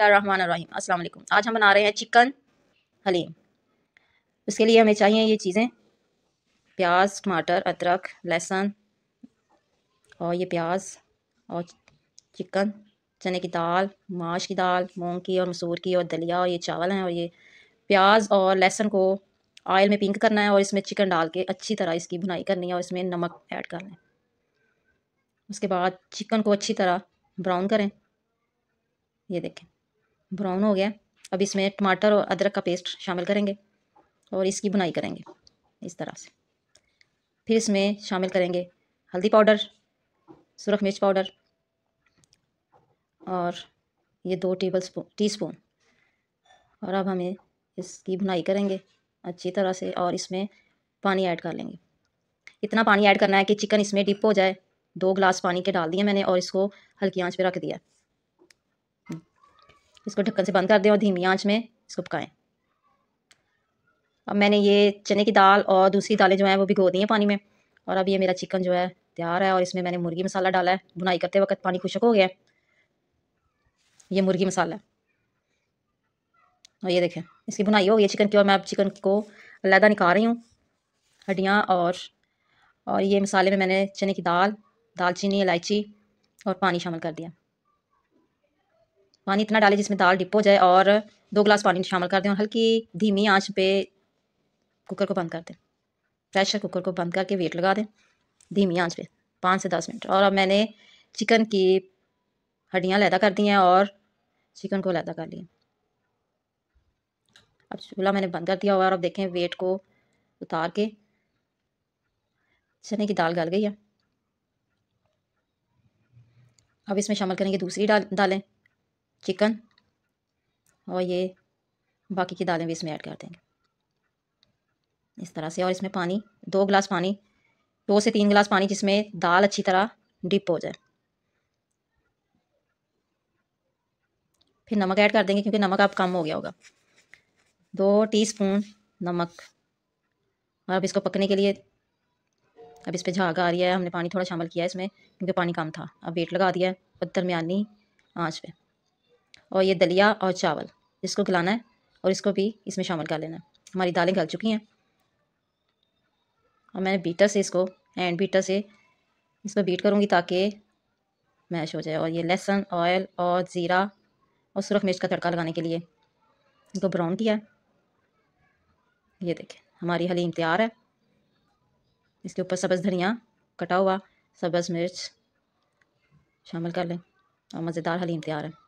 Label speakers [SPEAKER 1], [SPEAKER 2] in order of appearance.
[SPEAKER 1] रहमान रहीम अस्सलाम वालेकुम आज हम बना रहे हैं चिकन हलीम उसके लिए हमें चाहिए ये चीज़ें प्याज टमाटर अदरक लहसुन और ये प्याज और चिकन चने की दाल माश की दाल मूंग की और मसूर की और दलिया और ये चावल हैं और ये प्याज और लहसुन को ऑयल में पिंक करना है और इसमें चिकन डाल के अच्छी तरह इसकी भुनाई करनी है और इसमें नमक ऐड करना है उसके बाद चिकन को अच्छी तरह ब्राउन करें ये देखें ब्राउन हो गया अब इसमें टमाटर और अदरक का पेस्ट शामिल करेंगे और इसकी बुनाई करेंगे इस तरह से फिर इसमें शामिल करेंगे हल्दी पाउडर सुरख मिर्च पाउडर और ये दो टेबल स्पून टी स्पून और अब हमें इसकी बुनाई करेंगे अच्छी तरह से और इसमें पानी ऐड कर लेंगे इतना पानी ऐड करना है कि चिकन इसमें डिप हो जाए दो ग्लास पानी के डाल दिए मैंने और इसको हल्की आंच पे रख दिया इसको ढक्कन से बंद कर दें और धीमी आंच में इसको पकाएं अब मैंने ये चने की दाल और दूसरी दालें जो हैं वो भिगो दी हैं पानी में और अब ये मेरा चिकन जो है तैयार है और इसमें मैंने मुर्गी मसाला डाला है बुनाई करते वक्त पानी खुशक हो गया ये मुर्गी मसाला और ये देखें इसकी बुनाई हो गई चिकन की और मैं अब चिकन को अलहदा निकाल रही हूँ हड्डियाँ और और ये मसाले में मैंने चने की दाल दालचीनी इलायची और पानी शामिल कर दिया पानी इतना डालें जिसमें दाल डिप हो जाए और दो गिलास पानी शामिल कर दें और हल्की धीमी आंच पे कुकर को बंद कर दें प्रेशर कुकर को बंद करके वेट लगा दें धीमी आंच पे पाँच से दस मिनट और अब मैंने चिकन की हड्डियाँ लैदा कर दी हैं और चिकन को लैदा कर लिया अब चूल्हा मैंने बंद कर दिया और अब देखें वेट को उतार के चने की दाल गल गई है अब इसमें शामिल करेंगे दूसरी डाल दालें चिकन और ये बाकी की दालें भी इसमें ऐड कर देंगे इस तरह से और इसमें पानी दो गिलास पानी दो से तीन गिलास पानी जिसमें दाल अच्छी तरह डिप हो जाए फिर नमक ऐड कर देंगे क्योंकि नमक अब कम हो गया होगा दो टीस्पून नमक और अब इसको पकने के लिए अब इस पर झाग आ रही है हमने पानी थोड़ा शामिल किया है इसमें क्योंकि पानी कम था अब वेट लगा दिया है दरमिया दरमियानी आँच पर और ये दलिया और चावल इसको खिलाना है और इसको भी इसमें शामिल कर लेना है हमारी दालें गल चुकी हैं और मैंने बीटर से इसको एंड बीटर से इसको बीट करूँगी ताकि मैश हो जाए और ये लहसुन ऑयल और ज़ीरा और सुरख मिर्च का तड़का लगाने के लिए इनको ब्राउन किया ये देखें हमारी हलीम तैयार है इसके ऊपर सब्ज़ धनिया कटा हुआ सब्ज़ मिर्च शामिल कर लें और मज़ेदार हलीम तैयार है